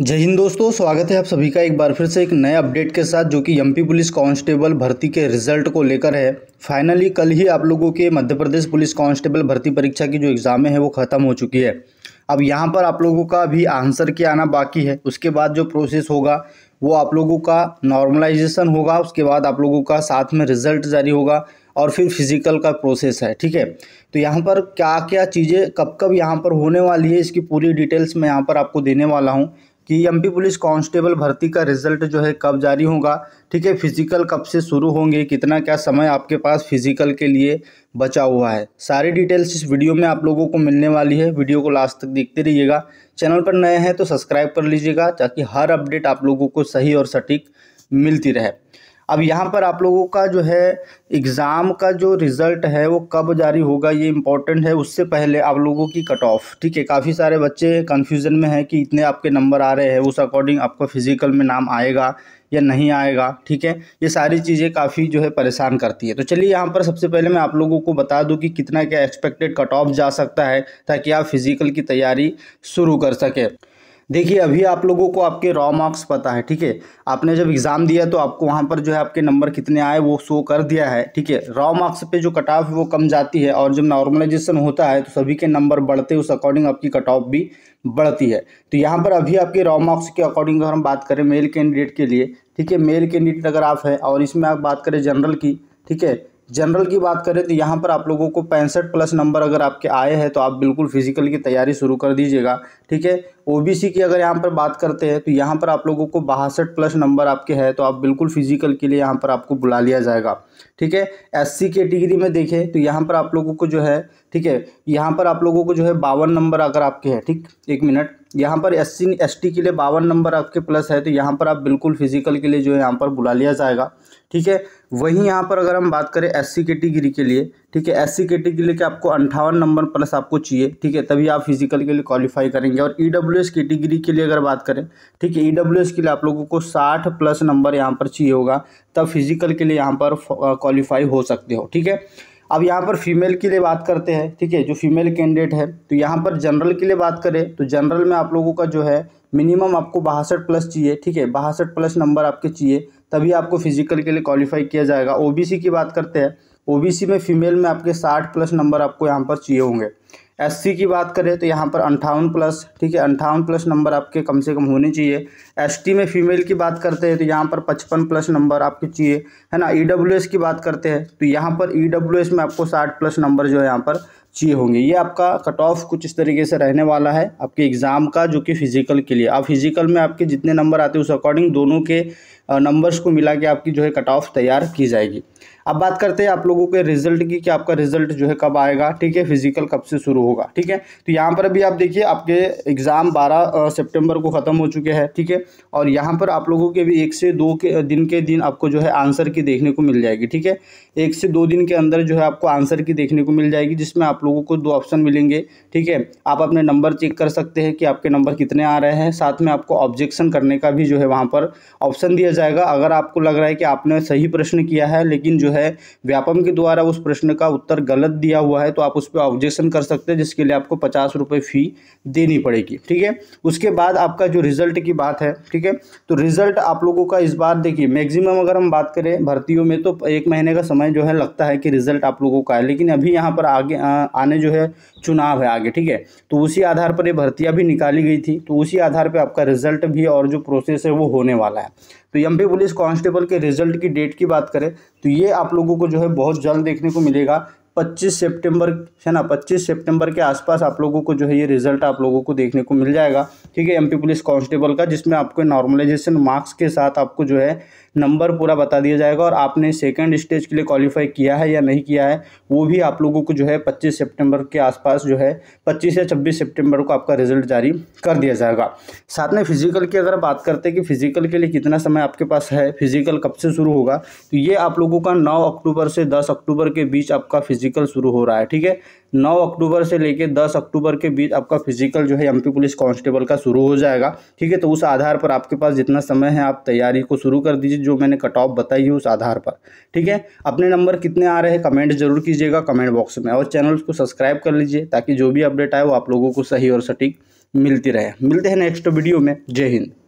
जय हिंद दोस्तों स्वागत है आप सभी का एक बार फिर से एक नए अपडेट के साथ जो कि एमपी पुलिस कांस्टेबल भर्ती के रिजल्ट को लेकर है फाइनली कल ही आप लोगों के मध्य प्रदेश पुलिस कांस्टेबल भर्ती परीक्षा की जो एग्ज़ाम है वो ख़त्म हो चुकी है अब यहाँ पर आप लोगों का अभी आंसर के आना बाकी है उसके बाद जो प्रोसेस होगा वो आप लोगों का नॉर्मलाइजेशन होगा उसके बाद आप लोगों का साथ में रिजल्ट जारी होगा और फिर फिजिकल का प्रोसेस है ठीक है तो यहाँ पर क्या क्या चीज़ें कब कब यहाँ पर होने वाली है इसकी पूरी डिटेल्स मैं यहाँ पर आपको देने वाला हूँ कि एमपी पुलिस कांस्टेबल भर्ती का रिजल्ट जो है कब जारी होगा ठीक है फिजिकल कब से शुरू होंगे कितना क्या समय आपके पास फिजिकल के लिए बचा हुआ है सारी डिटेल्स इस वीडियो में आप लोगों को मिलने वाली है वीडियो को लास्ट तक देखते रहिएगा चैनल पर नए हैं तो सब्सक्राइब कर लीजिएगा ताकि हर अपडेट आप लोगों को सही और सटीक मिलती रहे अब यहाँ पर आप लोगों का जो है एग्ज़ाम का जो रिज़ल्ट है वो कब जारी होगा ये इम्पॉर्टेंट है उससे पहले आप लोगों की कट ऑफ ठीक है काफ़ी सारे बच्चे कन्फ्यूज़न में हैं कि इतने आपके नंबर आ रहे हैं उस अकॉर्डिंग आपको फिज़िकल में नाम आएगा या नहीं आएगा ठीक है ये सारी चीज़ें काफ़ी जो है परेशान करती है तो चलिए यहाँ पर सबसे पहले मैं आप लोगों को बता दूँ कि कितना क्या एक्सपेक्टेड कट ऑफ जा सकता है ताकि आप फिज़िकल की तैयारी शुरू कर सकें देखिए अभी आप लोगों को आपके रॉ मार्क्स पता है ठीक है आपने जब एग्ज़ाम दिया तो आपको वहाँ पर जो है आपके नंबर कितने आए वो शो कर दिया है ठीक है रॉ मार्क्स पे जो कट ऑफ है वो कम जाती है और जब नॉर्मलाइजेशन होता है तो सभी के नंबर बढ़ते उस अकॉर्डिंग आपकी कट ऑफ भी बढ़ती है तो यहाँ पर अभी आपके रॉ मार्क्स के अकॉर्डिंग अगर हम बात करें मेल कैंडिडेट के लिए ठीक है मेल कैंडिडेट अगर आप है और इसमें आप बात करें जनरल की ठीक है जनरल की बात करें तो यहाँ पर आप लोगों को पैंसठ प्लस नंबर अगर आपके आए हैं तो आप बिल्कुल फिजिकल की तैयारी शुरू कर दीजिएगा ठीक है ओबीसी की अगर यहाँ पर बात करते हैं तो यहाँ पर आप लोगों को बासठ प्लस नंबर आपके हैं तो आप बिल्कुल फिजिकल के लिए यहाँ पर आपको बुला लिया जाएगा ठीक है एस सी कैटिगरी में देखें तो यहाँ पर आप लोगों को जो है ठीक है यहाँ पर आप लोगों को जो है बावन नंबर अगर आपके हैं ठीक एक मिनट यहाँ पर एस सी एस टी के लिए बावन नंबर आपके प्लस है तो यहाँ पर आप बिल्कुल फिजिकल के लिए जो है यहाँ पर बुला लिया जाएगा ठीक है वहीं यहाँ पर अगर हम बात करें एस सी कैटेगरी के लिए ठीक है एस सी कैटेगरी के आपको अंठावन नंबर प्लस आपको चाहिए ठीक है तभी आप फिजिकल के लिए क्वालिफाई करेंगे और ई डब्ल्यू एस कैटेगरी के लिए अगर बात करें ठीक है ई डब्ल्यू एस के लिए आप लोगों को साठ प्लस नंबर यहाँ पर चाहिए होगा तब फिजिकल के लिए यहाँ पर क्वालिफाई हो सकते हो ठीक है अब यहाँ पर फीमेल के लिए बात करते हैं ठीक है जो फीमेल कैंडिडेट है तो यहाँ पर जनरल के लिए बात करें तो जनरल में आप लोगों का जो है मिनिमम आपको बासठ प्लस चाहिए ठीक है बासठ प्लस नंबर आपके चाहिए तभी आपको फिजिकल के लिए क्वालिफाई किया जाएगा ओबीसी की बात करते हैं ओबीसी में फीमेल में आपके साठ प्लस नंबर आपको यहाँ पर चाहिए होंगे एससी की बात करें तो यहाँ पर अंठावन प्लस ठीक है अंठावन प्लस नंबर आपके कम से कम होने चाहिए एसटी में फीमेल की बात करते हैं तो यहाँ पर पचपन प्लस नंबर आपके चाहिए है ना ईडब्ल्यूएस e की बात करते हैं तो यहाँ पर ईडब्ल्यूएस e में आपको साठ प्लस नंबर जो है यहाँ पर चाहिए होंगे ये आपका कट ऑफ कुछ इस तरीके से रहने वाला है आपके एग्ज़ाम का जो कि फिजिकल के लिए आप फिजिकल में आपके जितने नंबर आते हैं उस अकॉर्डिंग दोनों के नंबर्स को मिला के आपकी जो है कट ऑफ तैयार की जाएगी अब बात करते हैं आप लोगों के रिजल्ट की कि आपका रिजल्ट जो है कब आएगा ठीक है फिजिकल कब से शुरू होगा ठीक है तो यहाँ पर भी आप देखिए आपके एग्ज़ाम 12 सितंबर को ख़त्म हो चुके हैं ठीक है और यहाँ पर आप लोगों के भी एक से दो के दिन के दिन आपको जो है आंसर की देखने को मिल जाएगी ठीक है एक से दो दिन के अंदर जो है आपको आंसर की देखने को मिल जाएगी जिसमें आप लोगों को दो ऑप्शन मिलेंगे ठीक है आप अपने नंबर चेक कर सकते हैं कि आपके नंबर कितने आ रहे हैं साथ में आपको ऑब्जेक्शन करने का भी जो है वहाँ पर ऑप्शन दिया जाएगा अगर आपको लग रहा है कि आपने सही प्रश्न किया है लेकिन जो है व्यापम के द्वारा उस प्रश्न का उत्तर गलत दिया हुआ है तो आप उस पर ऑब्जेक्शन कर सकते हैं जिसके लिए आपको पचास फ़ी देनी पड़ेगी ठीक है उसके बाद आपका जो रिजल्ट की बात है ठीक है तो रिजल्ट आप लोगों का इस बार देखिए मैक्सिमम अगर हम बात करें भर्तियों में तो एक महीने का समय जो है लगता है कि रिजल्ट आप लोगों का है लेकिन अभी यहाँ पर आगे आने जो है चुनाव है आगे ठीक है तो उसी आधार पर ये भर्तियाँ भी निकाली गई थी तो उसी आधार पर आपका रिजल्ट भी और जो प्रोसेस है वो होने वाला है तो एम पुलिस कांस्टेबल के रिजल्ट की डेट की बात करें तो ये आप लोगों को जो है बहुत जल्द देखने को मिलेगा 25 सितंबर है ना 25 सितंबर के आसपास आप लोगों को जो है ये रिजल्ट आप लोगों को देखने को मिल जाएगा ठीक है एमपी पुलिस कांस्टेबल का जिसमें आपको नॉर्मलाइजेशन मार्क्स के साथ आपको जो है नंबर पूरा बता दिया जाएगा और आपने सेकेंड स्टेज के लिए क्वालिफाई किया है या नहीं किया है वो भी आप लोगों को जो है पच्चीस सेप्टेम्बर के आसपास जो है पच्चीस या छब्बीस सेप्टेम्बर को आपका रिजल्ट जारी कर दिया जाएगा साथ में फिजिकल की अगर बात करते हैं कि फिजिकल के लिए कितना समय आपके पास है फिजिकल कब से शुरू होगा तो ये आप लोगों का नौ अक्टूबर से दस अक्टूबर के बीच आपका फिजिकल फिजिकल शुरू हो रहा है ठीक है नौ अक्टूबर से लेकर दस अक्टूबर के बीच आपका फिजिकल जो है एमपी पुलिस कांस्टेबल का शुरू हो जाएगा ठीक है तो उस आधार पर आपके पास जितना समय है आप तैयारी को शुरू कर दीजिए जो मैंने कट ऑफ बताई है उस आधार पर ठीक है अपने नंबर कितने आ रहे हैं कमेंट जरूर कीजिएगा कमेंट बॉक्स में और चैनल को सब्सक्राइब कर लीजिए ताकि जो भी अपडेट आए वो आप लोगों को सही और सटीक मिलती रहे मिलते हैं नेक्स्ट वीडियो में जय हिंद